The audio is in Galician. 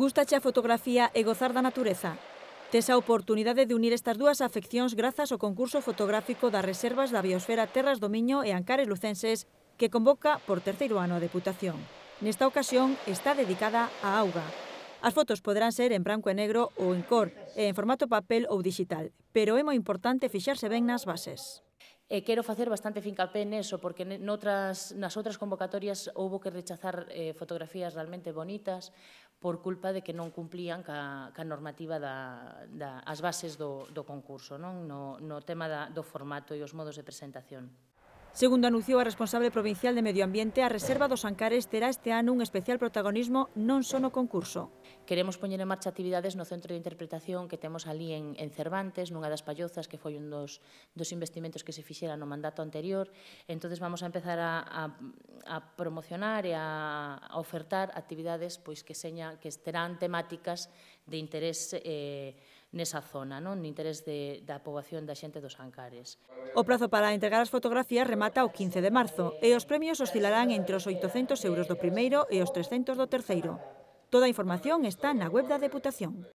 Gústache a fotografía e gozar da natureza. Tes a oportunidade de unir estas dúas afeccións grazas ao concurso fotográfico das reservas da Biosfera Terras do Miño e Ancares Lucenses que convoca por terceiro ano a Deputación. Nesta ocasión está dedicada á auga. As fotos poderán ser en branco e negro ou en cor, e en formato papel ou digital, pero é moi importante fixarse ben nas bases. E eh, quero facer bastante fincapé neso, porque noutras, nas outras convocatorias houbo que rechazar eh, fotografías realmente bonitas por culpa de que non cumplían ca, ca normativa da, da, as bases do, do concurso, non? No, no tema da, do formato e os modos de presentación. Segundo anunciou a responsable provincial de Medio Ambiente, a Reserva dos Ancares terá este ano un especial protagonismo non só no concurso. Queremos poñer en marcha actividades no centro de interpretación que temos ali en, Cervantes, nunha das payozas, que foi un dos, dos investimentos que se fixera no mandato anterior. entonces vamos a empezar a, a, promocionar e a, ofertar actividades pois que seña que terán temáticas de interés eh, nesa zona, non? No interés de, da poboación da xente dos Ancares. O prazo para entregar as fotografías remata o 15 de marzo e os premios oscilarán entre os 800 euros do primeiro e os 300 do terceiro. Toda a información está na web da Deputación.